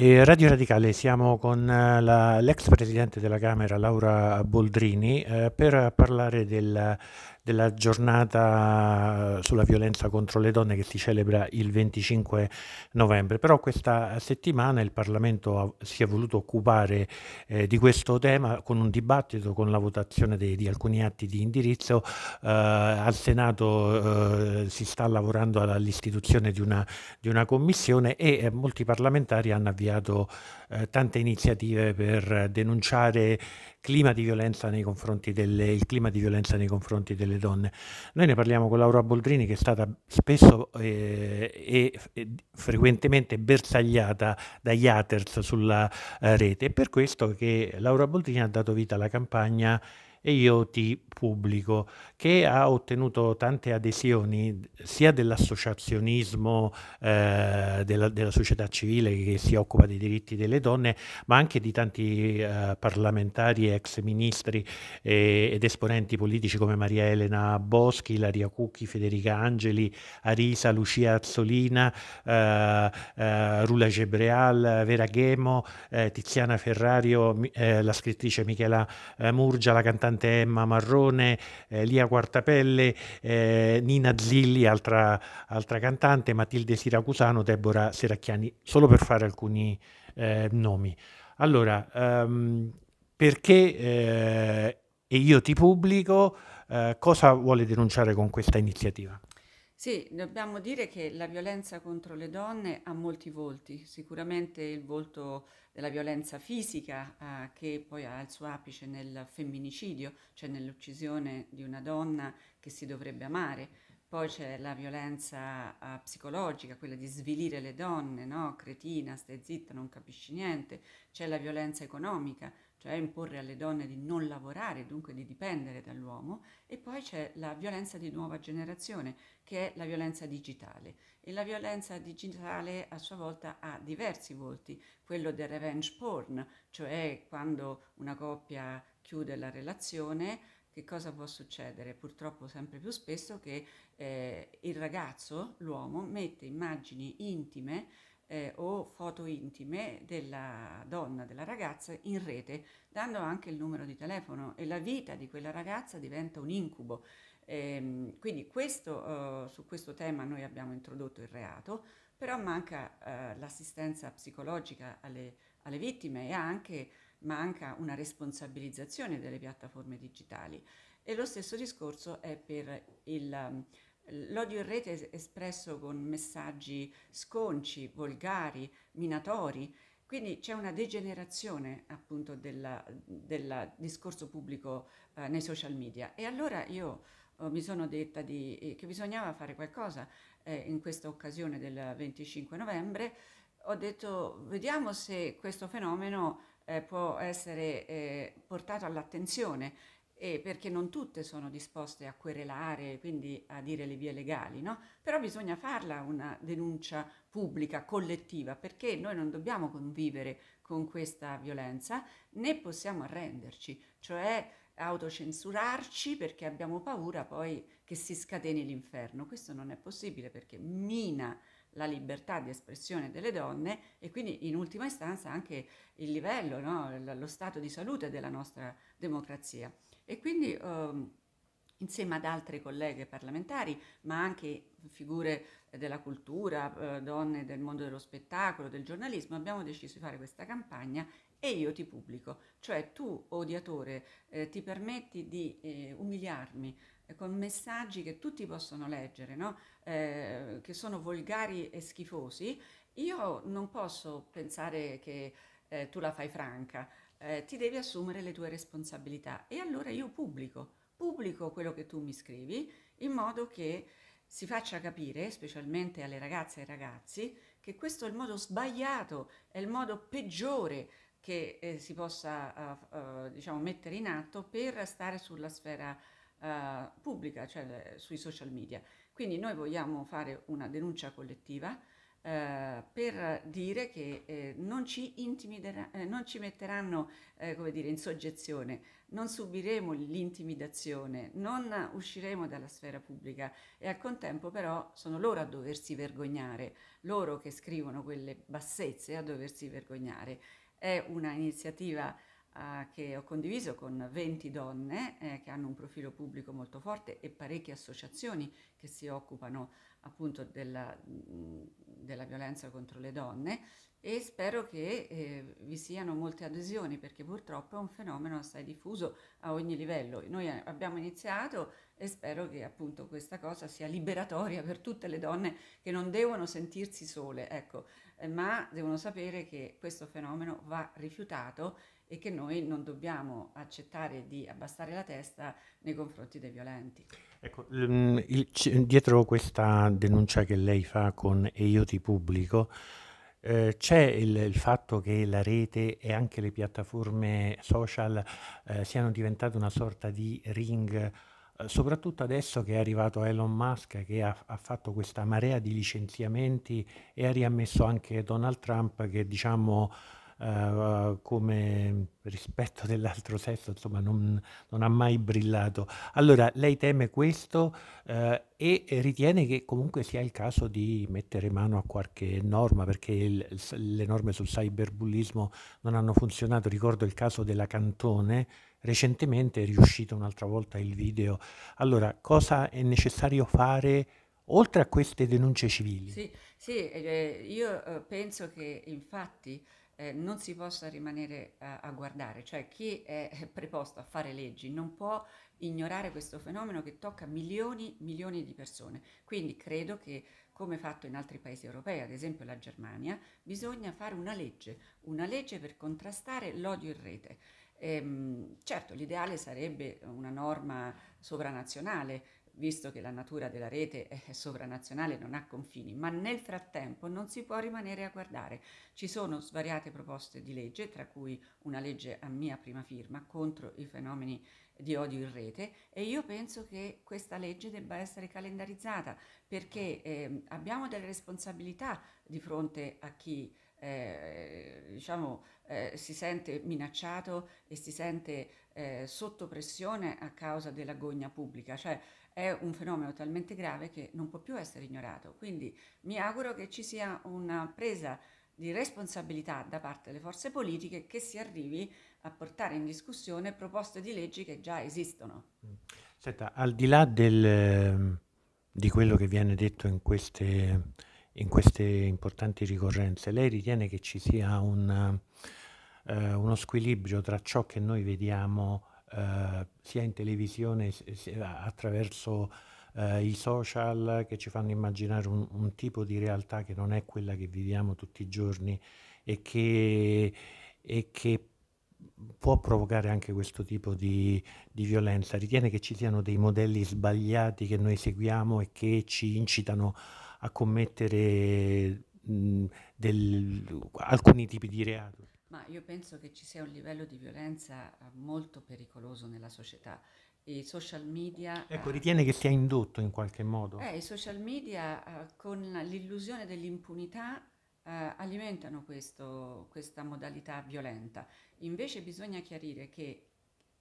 Radio Radicale, siamo con eh, l'ex presidente della Camera Laura Boldrini eh, per parlare del della giornata eh, sulla violenza contro le donne che si celebra il 25 novembre. Però questa settimana il Parlamento si è voluto occupare eh, di questo tema con un dibattito, con la votazione dei, di alcuni atti di indirizzo. Eh, al Senato eh, si sta lavorando all'istituzione di di una commissione e eh, molti parlamentari hanno avviato eh, tante iniziative per denunciare clima di violenza nei confronti delle, il clima di violenza nei confronti delle donne. Noi ne parliamo con Laura Boldrini che è stata spesso eh, e, frequentemente bersagliata dagli haters sulla eh, rete, è per questo che Laura Boldrini ha dato vita alla campagna e io ti pubblico, che ha ottenuto tante adesioni sia dell'associazionismo eh, della, della, società civile che si occupa dei diritti delle donne, ma anche di tanti eh, parlamentari, ex ministri eh, ed esponenti politici come Maria Elena Boschi, Laria Cucchi, Federica Angeli, Arisa, Lucia Azzolina, eh, eh, Rula Gebreal, Vera Ghemo, eh, Tiziana Ferrario, la scrittrice Michela Murgia, la cantante cantante Emma Marrone, eh, Lia Quartapelle, eh, Nina Zilli, altra, altra, cantante, Matilde Siracusano, Deborah Seracchiani, solo per fare alcuni eh, nomi. Allora, ehm, perché eh, e io ti pubblico, eh, cosa vuole denunciare con questa iniziativa? Sì, dobbiamo dire che la violenza contro le donne ha molti volti, sicuramente il volto della violenza fisica eh, che poi ha il suo apice nel femminicidio, cioè nell'uccisione di una donna che si dovrebbe amare, poi c'è la violenza eh, psicologica, quella di svilire le donne, no? cretina, stai zitta, non capisci niente, c'è la violenza economica, cioè imporre alle donne di non lavorare, dunque di dipendere dall'uomo, e poi c'è la violenza di nuova generazione, che è la violenza digitale. E la violenza digitale a sua volta ha diversi volti, quello del revenge porn, cioè quando una coppia chiude la relazione, che cosa può succedere? Purtroppo sempre più spesso che eh, il ragazzo, l'uomo, mette immagini intime eh, o foto intime della donna, della ragazza in rete, dando anche il numero di telefono e la vita di quella ragazza diventa un incubo. Ehm, quindi questo, eh, su questo tema noi abbiamo introdotto il reato, però manca eh, l'assistenza psicologica alle, alle vittime e anche manca una responsabilizzazione delle piattaforme digitali. E lo stesso discorso è per il L'odio in rete è espresso con messaggi sconci, volgari, minatori, quindi c'è una degenerazione appunto del discorso pubblico eh, nei social media e allora io oh, mi sono detta di, eh, che bisognava fare qualcosa eh, in questa occasione del 25 novembre. Ho detto vediamo se questo fenomeno eh, può essere eh, portato all'attenzione eh, perché non tutte sono disposte a querelare, quindi a dire le vie legali, no? Però bisogna farla una denuncia pubblica, collettiva, perché noi non dobbiamo convivere con questa violenza né possiamo arrenderci, cioè autocensurarci perché abbiamo paura poi che si scateni l'inferno. Questo non è possibile perché mina la libertà di espressione delle donne e quindi in ultima istanza anche il livello, no? lo stato di salute della nostra democrazia. E quindi ehm, insieme ad altre colleghe parlamentari, ma anche figure della cultura, eh, donne del mondo dello spettacolo, del giornalismo, abbiamo deciso di fare questa campagna e io ti pubblico, cioè tu odiatore eh, ti permetti di eh, umiliarmi eh, con messaggi che tutti possono leggere, no? eh, che sono volgari e schifosi, io non posso pensare che eh, tu la fai franca, eh, ti devi assumere le tue responsabilità e allora io pubblico, pubblico quello che tu mi scrivi in modo che si faccia capire, specialmente alle ragazze e ai ragazzi, che questo è il modo sbagliato, è il modo peggiore che eh, si possa uh, uh, diciamo, mettere in atto per stare sulla sfera eh, pubblica, cioè le, sui social media. Quindi noi vogliamo fare una denuncia collettiva eh, per dire che eh, non ci intimideranno, eh, non ci metteranno eh, come dire, in soggezione, non subiremo l'intimidazione, non usciremo dalla sfera pubblica e al contempo però sono loro a doversi vergognare, loro che scrivono quelle bassezze a doversi vergognare. È una iniziativa eh, che ho condiviso con 20 donne eh, che hanno un profilo pubblico molto forte e parecchie associazioni che si occupano appunto della, della violenza contro le donne e spero che eh, vi siano molte adesioni perché purtroppo è un fenomeno assai diffuso a ogni livello. Noi eh, abbiamo iniziato e spero che appunto questa cosa sia liberatoria per tutte le donne che non devono sentirsi sole, ecco, eh, ma devono sapere che questo fenomeno va rifiutato e che noi non dobbiamo accettare di abbassare la testa nei confronti dei violenti. Ecco, ehm, il, dietro questa denuncia che lei fa con E io ti pubblico, eh, c'è il, il, fatto che la rete e anche le piattaforme social eh, siano diventate una sorta di ring eh, soprattutto adesso che è arrivato Elon Musk che ha, ha, fatto questa marea di licenziamenti e ha riammesso anche Donald Trump che diciamo uh, come rispetto dell'altro sesso, insomma non, non, ha mai brillato. Allora, lei teme questo uh, e ritiene che comunque sia il caso di mettere mano a qualche norma, perché il, le norme sul cyberbullismo non hanno funzionato. Ricordo il caso della Cantone, recentemente è riuscito un'altra volta il video. Allora, cosa è necessario fare oltre a queste denunce civili? Sì, sì eh, io penso che infatti eh, non si possa rimanere a, eh, a guardare, cioè chi è preposto a fare leggi non può ignorare questo fenomeno che tocca milioni e milioni di persone. Quindi credo che, come fatto in altri paesi europei, ad esempio la Germania, bisogna fare una legge, una legge per contrastare l'odio in rete. Ehm, certo, l'ideale sarebbe una norma sovranazionale, visto che la natura della rete è sovranazionale, non ha confini, ma nel frattempo non si può rimanere a guardare. Ci sono svariate proposte di legge, tra cui una legge a mia prima firma contro i fenomeni di odio in rete e io penso che questa legge debba essere calendarizzata perché eh, abbiamo delle responsabilità di fronte a chi eh, diciamo, eh, si sente minacciato e si sente eh, sotto pressione a causa della gogna pubblica. Cioè, è un fenomeno talmente grave che non può più essere ignorato. Quindi mi auguro che ci sia una presa di responsabilità da parte delle forze politiche che si arrivi a portare in discussione proposte di leggi che già esistono. Mm. Senta, al di là del, ehm, di quello che viene detto in queste, in queste, importanti ricorrenze, lei ritiene che ci sia un, eh, uno squilibrio tra ciò che noi vediamo eh, sia in televisione sia attraverso eh, i social che ci fanno immaginare un, un, tipo di realtà che non è quella che viviamo tutti i giorni e che, e che può provocare anche questo tipo di, di, violenza. Ritiene che ci siano dei modelli sbagliati che noi seguiamo e che ci incitano a commettere mh, del, alcuni tipi di reati. Ma io penso che ci sia un livello di violenza eh, molto pericoloso nella società. I social media... Ecco, eh, ritiene che sia indotto in qualche modo? Eh, I social media eh, con l'illusione dell'impunità alimentano questo, questa modalità violenta. Invece bisogna chiarire che,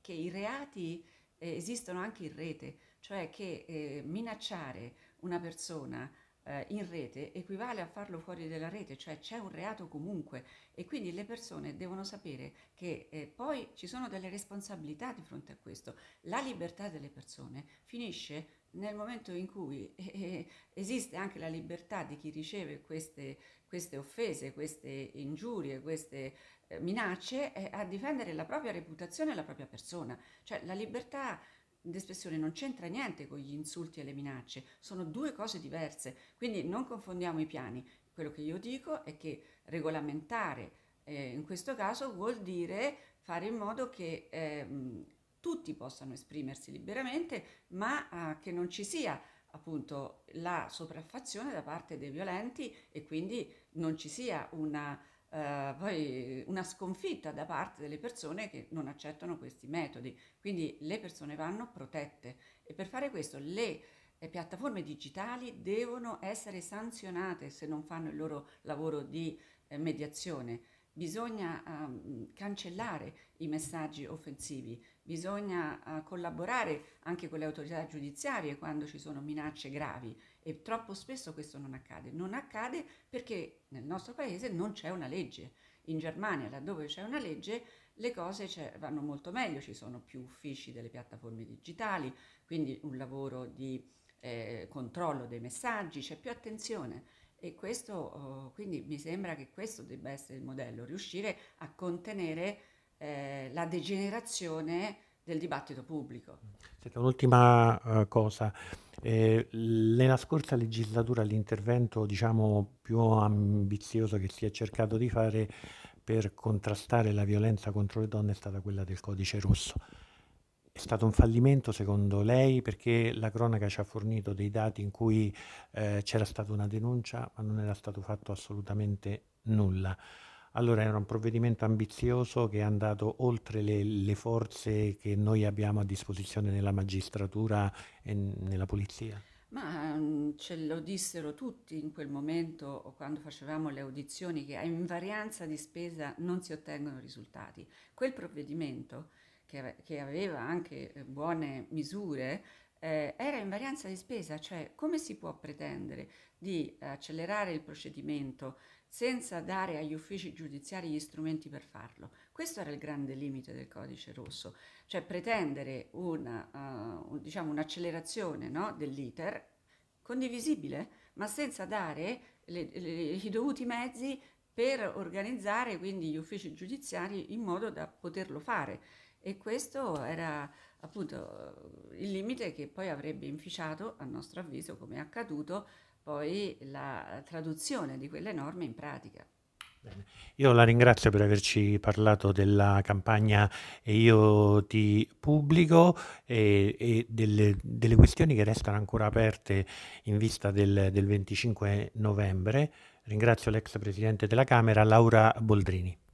che i reati esistono anche in rete, cioè che minacciare una persona eh, in rete equivale a farlo fuori dalla rete, cioè c'è un reato comunque e quindi le persone devono sapere che eh, poi ci sono delle responsabilità di fronte a questo. La libertà delle persone finisce nel momento in cui eh, esiste anche la libertà di chi riceve queste, queste offese, queste ingiurie, queste eh, minacce, eh, a difendere la propria reputazione e la propria persona. Cioè la libertà d'espressione non c'entra niente con gli insulti e le minacce, sono due cose diverse, quindi non confondiamo i piani. Quello che io dico è che regolamentare eh, in questo caso vuol dire fare in modo che eh, tutti possano esprimersi liberamente, ma eh, che non ci sia appunto la sopraffazione da parte dei violenti e quindi non ci sia una eh, poi una sconfitta da parte delle persone che non accettano questi metodi. Quindi le persone vanno protette e per fare questo le le eh, piattaforme digitali devono essere sanzionate se non fanno il loro lavoro di eh, mediazione bisogna uh, cancellare i messaggi offensivi, bisogna uh, collaborare anche con le autorità giudiziarie quando ci sono minacce gravi e troppo spesso questo non accade. Non accade perché nel nostro paese non c'è una legge. In Germania, laddove c'è una legge, le cose cioè, vanno molto meglio, ci sono più uffici delle piattaforme digitali, quindi un lavoro di eh, controllo dei messaggi, c'è più attenzione e questo, oh, quindi mi sembra che questo debba essere il modello, riuscire a contenere eh, la degenerazione del dibattito pubblico. Senta, un'ultima eh, cosa. Eh, nella scorsa legislatura l'intervento diciamo, più ambizioso che si è cercato di fare per contrastare la violenza contro le donne è stata quella del codice rosso. È stato un fallimento secondo lei perché la cronaca ci ha fornito dei dati in cui eh, c'era stata una denuncia ma non era stato fatto assolutamente nulla. Allora era un provvedimento ambizioso che è andato oltre le, le forze che noi abbiamo a disposizione nella magistratura e nella polizia. Ma mm, ce lo dissero tutti in quel momento quando facevamo le audizioni che a invarianza di spesa non si ottengono risultati. Quel provvedimento che, che aveva anche eh, buone misure, eh, era in varianza di spesa, cioè come si può pretendere di accelerare il procedimento senza dare agli uffici giudiziari gli strumenti per farlo. Questo era il grande limite del codice rosso, cioè pretendere una, uh, diciamo un'accelerazione no, dell'iter condivisibile, ma senza dare le, le, i dovuti mezzi per organizzare quindi gli uffici giudiziari in modo da poterlo fare e questo era appunto il limite che poi avrebbe inficiato, a nostro avviso, come è accaduto, poi la traduzione di quelle norme in pratica. Bene. Io la ringrazio per averci parlato della campagna e Io ti pubblico e, e delle, delle, questioni che restano ancora aperte in vista del, del 25 novembre. Ringrazio l'ex Presidente della Camera Laura Boldrini.